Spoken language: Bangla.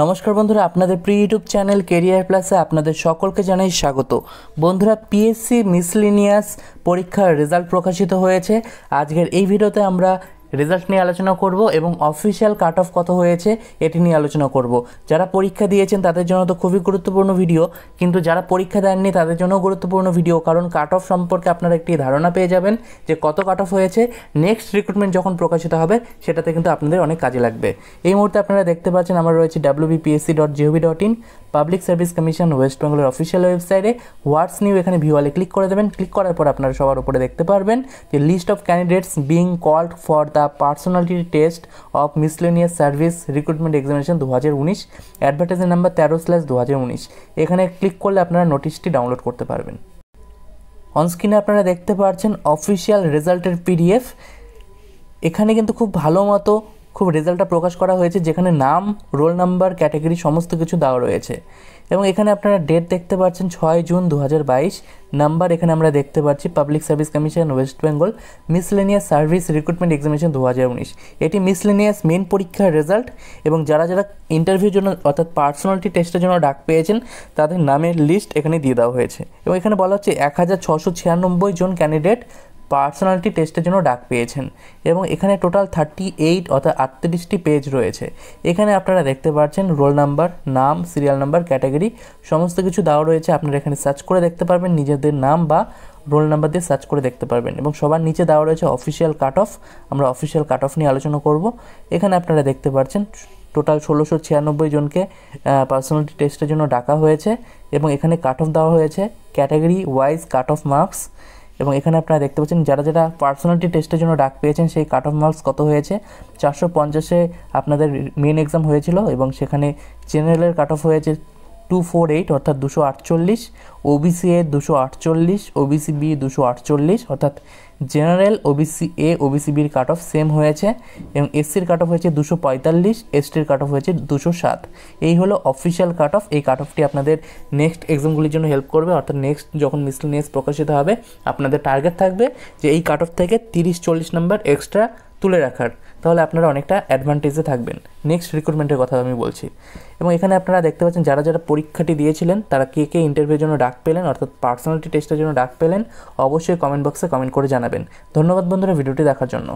নমস্কার বন্ধুরা আপনাদের প্রি ইউটিউব চ্যানেল কেরিয়ার প্লাসে আপনাদের সকলকে জানাই স্বাগত বন্ধুরা পিএসসি মিসলিনিয়াস পরীক্ষার রেজাল্ট প্রকাশিত হয়েছে আজকের এই ভিডিওতে আমরা রেজাল্ট নিয়ে আলোচনা করব এবং অফিসিয়াল কাট অফ কত হয়েছে এটি নিয়ে আলোচনা করব যারা পরীক্ষা দিয়েছেন তাদের জন্য তো খুবই গুরুত্বপূর্ণ ভিডিও কিন্তু যারা পরীক্ষা দেননি তাদের জন্য গুরুত্বপূর্ণ ভিডিও কারণ কাট অফ সম্পর্কে আপনারা একটি ধারণা পেয়ে যাবেন যে কত কাট অফ হয়েছে নেক্সট রিক্রুটমেন্ট যখন প্রকাশিত হবে সেটাতে কিন্তু আপনাদের অনেক কাজে লাগবে এই মুহূর্তে আপনারা দেখতে পাচ্ছেন আমার রয়েছে WBPSC dot GOV dot in Public Service Commission West বেঙ্গলের অফিসিয়াল ওয়েবসাইটে হোয়াটস নিউ এখানে ভিওয়ালে ক্লিক করে দেবেন ক্লিক করার পর আপনারা সবার উপরে দেখতে পারবেন যে list of candidates being called for the personality test of miscellaneous service recruitment examination দু হাজার উনিশ অ্যাডভার্টাইজের নাম্বার তেরো স্ল্যাশ দু হাজার উনিশ এখানে ক্লিক করলে আপনারা নোটিশটি ডাউনলোড করতে পারবেন অনস্ক্রিনে আপনারা দেখতে পাচ্ছেন অফিসিয়াল রেজাল্টের পিডিএফ এখানে কিন্তু খুব ভালো মতো খুব রেজাল্টটা প্রকাশ করা হয়েছে যেখানে নাম রোল নাম্বার ক্যাটাগরি সমস্ত কিছু দেওয়া রয়েছে এবং এখানে আপনারা ডেট দেখতে পাচ্ছেন ছয় জুন দু নাম্বার এখানে আমরা দেখতে পাচ্ছি Public Service Commission West Bengal miscellaneous service recruitment examination দু এটি মিসলেনিয়াস মেন পরীক্ষার রেজাল্ট এবং যারা যারা ইন্টারভিউর জন্য অর্থাৎ পার্সোনালিটি টেস্টের জন্য ডাক পেয়েছেন তাদের নামের লিস্ট এখানে দিয়ে দেওয়া হয়েছে এবং এখানে বলা হচ্ছে এক হাজার ছশো ছিয়ানব্বই জন ক্যান্ডিডেট পার্সোনালিটি টেস্টের জন্য ডাক পেয়েছেন এবং এখানে টোটাল থার্টি এইট অর্থাৎ আটত্রিশটি পেজ রয়েছে এখানে আপনারা দেখতে পাচ্ছেন রোল নাম্বার নাম সিরিয়াল নাম্বার ক্যাটাগরি সমস্ত কিছু দেওয়া রয়েছে আপনারা এখানে সার্চ করে দেখতে পারবেন নিজেদের নাম বা রোল নাম্বার দিয়ে সার্চ করে দেখতে পারবেন এবং সবার নিচে দেওয়া রয়েছে অফিসিয়াল কাট অফ আমরা অফিসিয়াল কাট অফ নিয়ে আলোচনা করব এখানে আপনারা দেখতে পাচ্ছেন টোটাল ষোলোশো ছিয়ানব্বই জনকে পার্সোনালিটি টেস্টের জন্য ডাকা হয়েছে এবং এখানে কাট অফ দেওয়া হয়েছে category wise cut off marks এবং এখানে আপনারা দেখতে পাচ্ছেন যারা যারা পার্সোনালিটি টেস্টের জন্য ডাক পেয়েছেন সেই কাট অফ মার্কস কত হয়েছে চারশো পঞ্চাশে আপনাদের মেন এক্সাম হয়েছিল এবং সেখানে জেনারেলের কাট অফ হয়েছে টু ফোর এইট অর্থাৎ দুশো আটচল্লিশ ওবিসি এ দুশো আটচল্লিশ ওবিসি বি দুশো আটচল্লিশ অর্থাৎ জেনারেল ওবিসি এ ওবিসি বির কাট অফ সেম হয়েছে এবং এসসির কাট অফ হয়েছে দুশো পঁয়তাল্লিশ এসটির কাট অফ হয়েছে দুশো সাত এই হলো অফিসিয়াল কাট অফ এই কাট অফটি আপনাদের নেক্সট এক্সামগুলির জন্য হেল্প করবে অর্থাৎ নেক্সট যখন মিসলিনিয়াস প্রকাশিত হবে আপনাদের টার্গেট থাকবে যে এই কাট অফ থেকে তিরিশ চল্লিশ নাম্বার এক্সট্রা তুলে রাখার তাহলে আপনারা অনেকটা অ্যাডভান্টেজে থাকবেন নেক্সট রিক্রুটমেন্টের কথা আমি বলছি এবং এখানে আপনারা দেখতে পাচ্ছেন যারা যারা পরীক্ষাটি দিয়েছিলেন তারা কে কে ইন্টারভিউর জন্য ডাক পেলেন অর্থাৎ পার্সোনালিটি টেস্টের জন্য ডাক পেলেন অবশ্যই কমেন্ট বক্সে কমেন্ট করে জানাবেন ধন্যবাদ বন্ধুরা ভিডিওটি দেখার জন্য